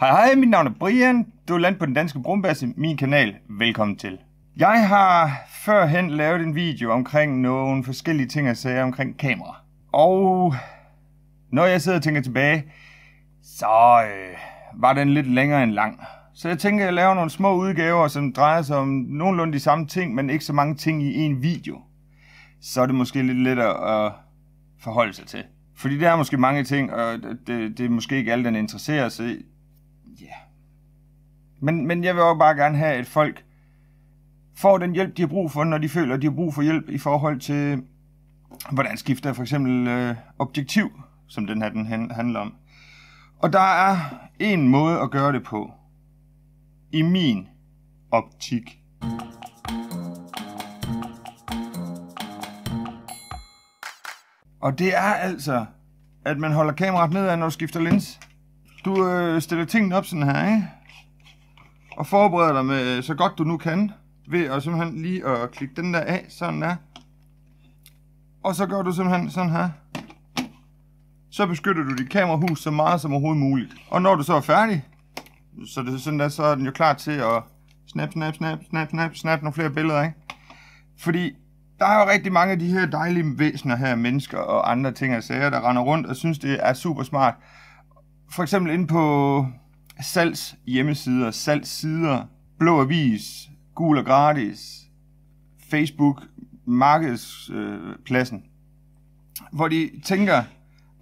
Hej hej, mit navn er Brian. Du er landet på Den Danske Brumbasse, min kanal. Velkommen til. Jeg har førhen lavet en video omkring nogle forskellige ting og sager omkring kamera. Og når jeg sidder og tænker tilbage, så øh, var den lidt længere end lang. Så jeg tænker, at jeg laver nogle små udgaver, som drejer sig om nogenlunde de samme ting, men ikke så mange ting i en video. Så er det måske lidt lettere at forholde sig til. Fordi der er måske mange ting, og det, det er måske ikke alle, den interesserer sig ja. Yeah. Men, men jeg vil også bare gerne have, at folk får den hjælp, de har brug for, når de føler, at de har brug for hjælp i forhold til, hvordan skifter for eksempel øh, objektiv, som den her den handler om. Og der er en måde at gøre det på, i min optik. Og det er altså, at man holder kameraet nedad, når du skifter lens. Du øh, stiller tingene op sådan her, ikke? Og forbereder dig med øh, så godt du nu kan, ved at simpelthen lige at klikke den der af, sådan der. Og så gør du simpelthen sådan her. Så beskytter du dit kamerahus så meget som overhovedet muligt. Og når du så er færdig, så, det er sådan der, så er den jo klar til at snap, snap, snap, snap, snap, snap nogle flere billeder, ikke? Fordi der er jo rigtig mange af de her dejlige væsener her, mennesker og andre ting og sager, der render rundt og synes, det er super smart for eksempel inde på salgs hjemmesider, salgssider, Blå Avis, Gul og Gratis, Facebook, Markedspladsen, øh, hvor de tænker,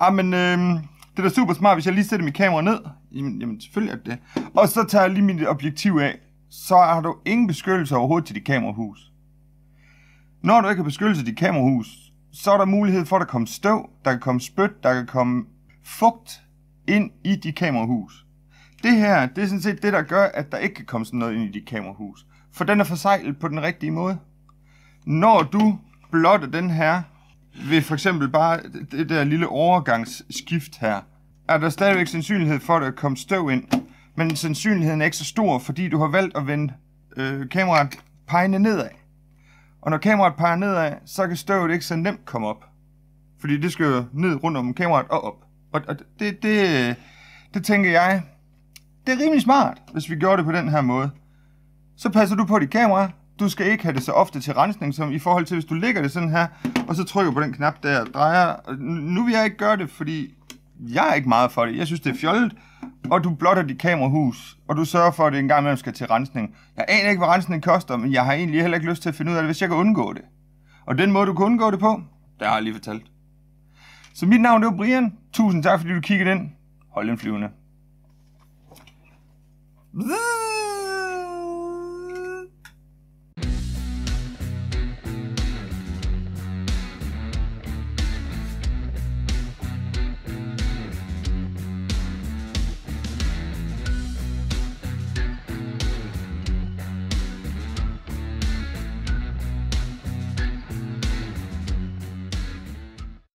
ah, men øh, det er da super smart, hvis jeg lige sætter mit kamera ned. Jamen, jamen selvfølgelig er det det. Og så tager jeg lige mit objektiv af. Så har du ingen beskyttelse overhovedet til dit kamerahus. Når du ikke har beskyttelse til dit kamerahus, så er der mulighed for, at der kommer støv, der kan komme spyt, der kan komme fugt ind i de kamerahus. Det her, det er sådan set det, der gør, at der ikke kan komme sådan noget ind i de kamerahus. For den er forsejlet på den rigtige måde. Når du blotter den her, ved for eksempel bare det der lille overgangsskift her, er der stadigvæk sandsynlighed for, at der kommer støv ind. Men sandsynligheden er ikke så stor, fordi du har valgt at vende øh, kameraet pegende nedad. Og når kameraet peger nedad, så kan støvet ikke så nemt komme op. Fordi det skal jo ned rundt om kameraet og op. Og, og det, det, det tænker jeg, det er rimelig smart, hvis vi gjorde det på den her måde. Så passer du på dit kamera, du skal ikke have det så ofte til rensning, som i forhold til, hvis du lægger det sådan her, og så trykker på den knap der og drejer. Nu vil jeg ikke gøre det, fordi jeg er ikke meget for det. Jeg synes, det er fjollet, og du blotter dit kamerahus, og du sørger for, at det engang imellem skal til rensning. Jeg aner ikke, hvad rensning koster, men jeg har egentlig heller ikke lyst til at finde ud af det, hvis jeg kan undgå det. Og den måde, du kan undgå det på, der har jeg lige fortalt. Så mit navn det var Brian. Tusind tak fordi du kiggede ind. Hold den flyvende. Bzzz.